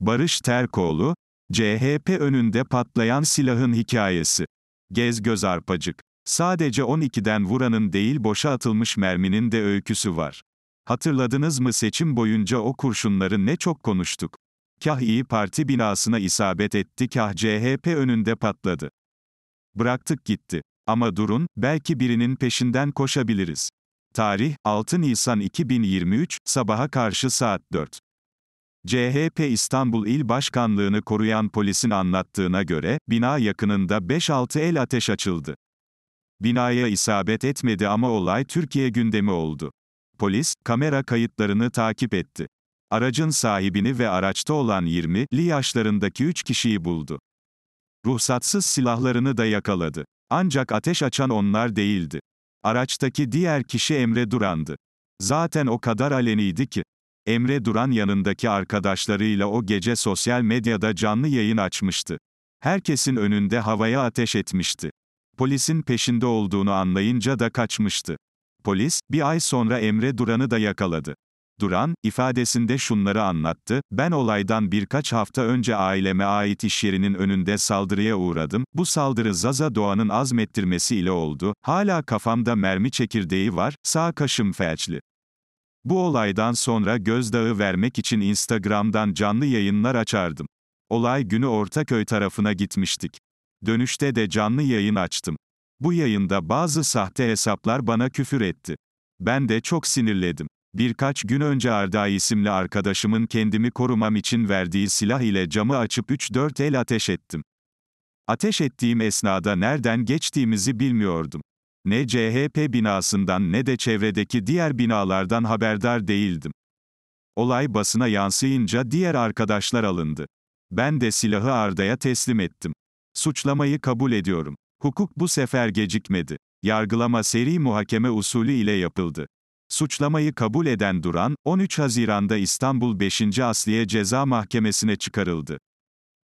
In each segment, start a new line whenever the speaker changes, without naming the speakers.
Barış Terkoğlu, CHP önünde patlayan silahın hikayesi. Gez göz arpacık. Sadece 12'den vuranın değil boşa atılmış merminin de öyküsü var. Hatırladınız mı seçim boyunca o kurşunları ne çok konuştuk. Kah İyi Parti binasına isabet etti kah CHP önünde patladı. Bıraktık gitti. Ama durun, belki birinin peşinden koşabiliriz. Tarih, 6 Nisan 2023, sabaha karşı saat 4. CHP İstanbul İl Başkanlığını koruyan polisin anlattığına göre, bina yakınında 5-6 el ateş açıldı. Binaya isabet etmedi ama olay Türkiye gündemi oldu. Polis, kamera kayıtlarını takip etti. Aracın sahibini ve araçta olan 20'li yaşlarındaki 3 kişiyi buldu. Ruhsatsız silahlarını da yakaladı. Ancak ateş açan onlar değildi. Araçtaki diğer kişi Emre Duran'dı. Zaten o kadar aleniydi ki. Emre Duran yanındaki arkadaşlarıyla o gece sosyal medyada canlı yayın açmıştı. Herkesin önünde havaya ateş etmişti. Polisin peşinde olduğunu anlayınca da kaçmıştı. Polis, bir ay sonra Emre Duran'ı da yakaladı. Duran, ifadesinde şunları anlattı, ben olaydan birkaç hafta önce aileme ait iş yerinin önünde saldırıya uğradım, bu saldırı Zaza Doğan'ın azmettirmesiyle oldu, hala kafamda mermi çekirdeği var, sağ kaşım felçli. Bu olaydan sonra gözdağı vermek için Instagram'dan canlı yayınlar açardım. Olay günü Ortaköy tarafına gitmiştik. Dönüşte de canlı yayın açtım. Bu yayında bazı sahte hesaplar bana küfür etti. Ben de çok sinirledim. Birkaç gün önce Arda isimli arkadaşımın kendimi korumam için verdiği silah ile camı açıp 3-4 el ateş ettim. Ateş ettiğim esnada nereden geçtiğimizi bilmiyordum ne CHP binasından ne de çevredeki diğer binalardan haberdar değildim. Olay basına yansıyınca diğer arkadaşlar alındı. Ben de silahı Arda'ya teslim ettim. Suçlamayı kabul ediyorum. Hukuk bu sefer gecikmedi. Yargılama seri muhakeme usulü ile yapıldı. Suçlamayı kabul eden Duran, 13 Haziran'da İstanbul 5. Asliye Ceza Mahkemesi'ne çıkarıldı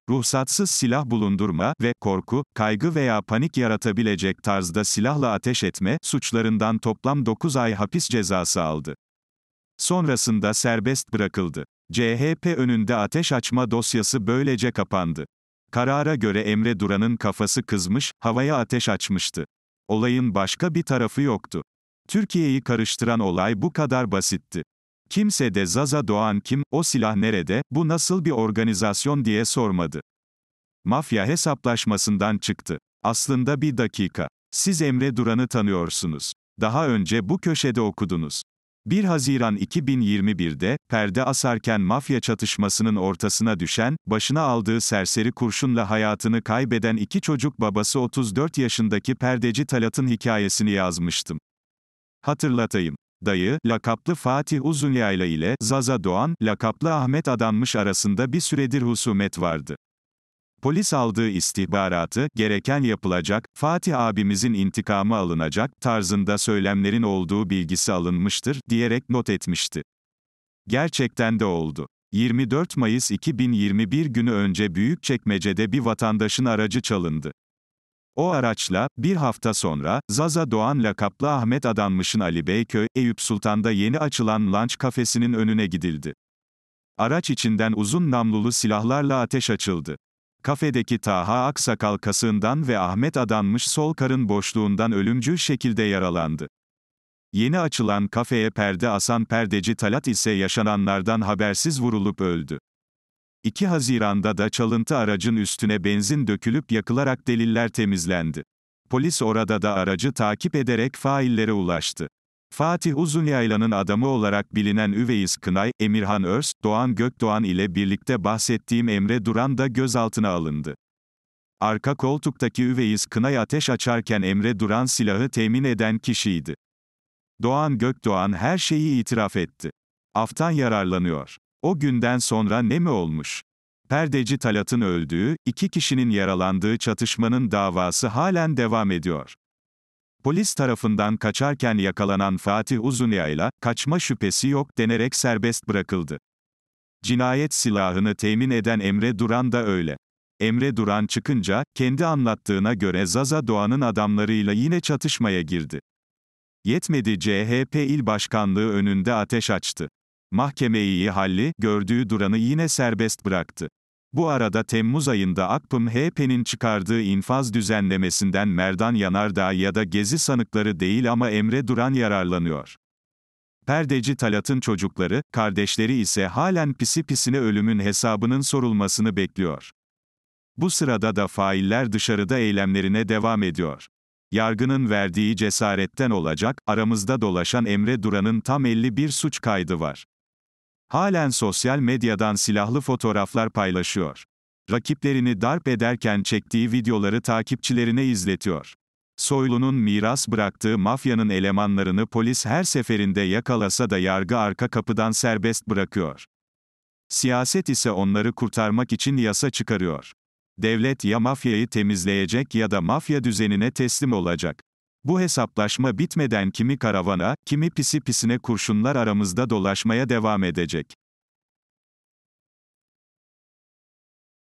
ruhsatsız silah bulundurma ve korku, kaygı veya panik yaratabilecek tarzda silahla ateş etme suçlarından toplam 9 ay hapis cezası aldı. Sonrasında serbest bırakıldı. CHP önünde ateş açma dosyası böylece kapandı. Karara göre Emre Duran'ın kafası kızmış, havaya ateş açmıştı. Olayın başka bir tarafı yoktu. Türkiye'yi karıştıran olay bu kadar basitti. Kimse de Zaza Doğan kim, o silah nerede, bu nasıl bir organizasyon diye sormadı. Mafya hesaplaşmasından çıktı. Aslında bir dakika. Siz Emre Duran'ı tanıyorsunuz. Daha önce bu köşede okudunuz. 1 Haziran 2021'de, perde asarken mafya çatışmasının ortasına düşen, başına aldığı serseri kurşunla hayatını kaybeden iki çocuk babası 34 yaşındaki perdeci Talat'ın hikayesini yazmıştım. Hatırlatayım dayı, lakaplı Fatih Uzunyayla ile Zaza Doğan, lakaplı Ahmet Adanmış arasında bir süredir husumet vardı. Polis aldığı istihbaratı, gereken yapılacak, Fatih abimizin intikamı alınacak tarzında söylemlerin olduğu bilgisi alınmıştır, diyerek not etmişti. Gerçekten de oldu. 24 Mayıs 2021 günü önce Büyükçekmece'de bir vatandaşın aracı çalındı. O araçla, bir hafta sonra, Zaza Doğan lakaplı Ahmet Adanmış'ın Ali Beyköy, Eyüp Sultan'da yeni açılan lunch kafesinin önüne gidildi. Araç içinden uzun namlulu silahlarla ateş açıldı. Kafedeki Taha Aksakal kasığından ve Ahmet Adanmış sol karın boşluğundan ölümcül şekilde yaralandı. Yeni açılan kafeye perde asan perdeci Talat ise yaşananlardan habersiz vurulup öldü. 2 Haziran'da da çalıntı aracın üstüne benzin dökülüp yakılarak deliller temizlendi. Polis orada da aracı takip ederek faillere ulaştı. Fatih Uzunyayla'nın adamı olarak bilinen Üveyiz Kınay, Emirhan Örs, Doğan Gökdoğan ile birlikte bahsettiğim Emre Duran da gözaltına alındı. Arka koltuktaki Üveyiz Kınay ateş açarken Emre Duran silahı temin eden kişiydi. Doğan Gökdoğan her şeyi itiraf etti. Aftan yararlanıyor. O günden sonra ne mi olmuş? Perdeci Talat'ın öldüğü, iki kişinin yaralandığı çatışmanın davası halen devam ediyor. Polis tarafından kaçarken yakalanan Fatih Uzunya'yla, kaçma şüphesi yok denerek serbest bırakıldı. Cinayet silahını temin eden Emre Duran da öyle. Emre Duran çıkınca, kendi anlattığına göre Zaza Doğan'ın adamlarıyla yine çatışmaya girdi. Yetmedi CHP il başkanlığı önünde ateş açtı. Mahkemeyi halli, gördüğü Duran'ı yine serbest bıraktı. Bu arada Temmuz ayında Akpın HP'nin çıkardığı infaz düzenlemesinden Merdan Yanardağ ya da Gezi sanıkları değil ama Emre Duran yararlanıyor. Perdeci Talat'ın çocukları, kardeşleri ise halen pisi pisine ölümün hesabının sorulmasını bekliyor. Bu sırada da failler dışarıda eylemlerine devam ediyor. Yargının verdiği cesaretten olacak, aramızda dolaşan Emre Duran'ın tam 51 suç kaydı var halen sosyal medyadan silahlı fotoğraflar paylaşıyor. Rakiplerini darp ederken çektiği videoları takipçilerine izletiyor. Soylu'nun miras bıraktığı mafyanın elemanlarını polis her seferinde yakalasa da yargı arka kapıdan serbest bırakıyor. Siyaset ise onları kurtarmak için yasa çıkarıyor. Devlet ya mafyayı temizleyecek ya da mafya düzenine teslim olacak. Bu hesaplaşma bitmeden kimi karavana, kimi pisi pisine kurşunlar aramızda dolaşmaya devam edecek.